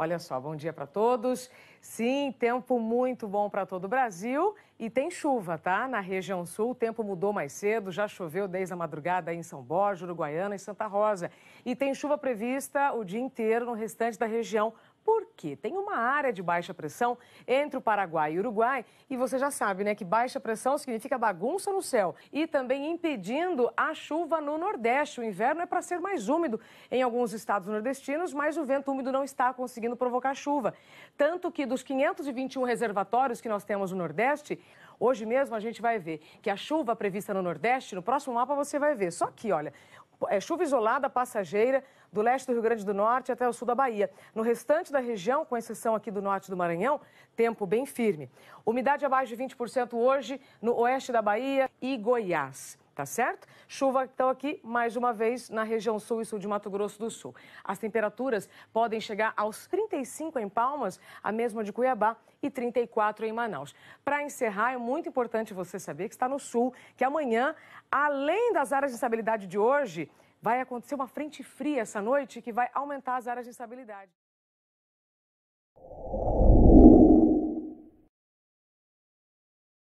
Olha só, bom dia para todos. Sim, tempo muito bom para todo o Brasil e tem chuva, tá? Na região sul, o tempo mudou mais cedo, já choveu desde a madrugada em São Borja, Uruguaiana e Santa Rosa. E tem chuva prevista o dia inteiro no restante da região. Por tem uma área de baixa pressão entre o Paraguai e o Uruguai e você já sabe, né, que baixa pressão significa bagunça no céu e também impedindo a chuva no Nordeste. O inverno é para ser mais úmido em alguns estados nordestinos, mas o vento úmido não está conseguindo provocar chuva. Tanto que dos 521 reservatórios que nós temos no Nordeste, Hoje mesmo a gente vai ver que a chuva prevista no Nordeste, no próximo mapa você vai ver. Só que, olha, é chuva isolada passageira do leste do Rio Grande do Norte até o sul da Bahia. No restante da região, região, com exceção aqui do norte do Maranhão, tempo bem firme. Umidade abaixo de 20% hoje no oeste da Bahia e Goiás tá certo? Chuva então aqui mais uma vez na região sul e sul de Mato Grosso do Sul. As temperaturas podem chegar aos 35 em Palmas, a mesma de Cuiabá e 34 em Manaus. Para encerrar, é muito importante você saber que está no sul, que amanhã, além das áreas de instabilidade de hoje, vai acontecer uma frente fria essa noite que vai aumentar as áreas de instabilidade.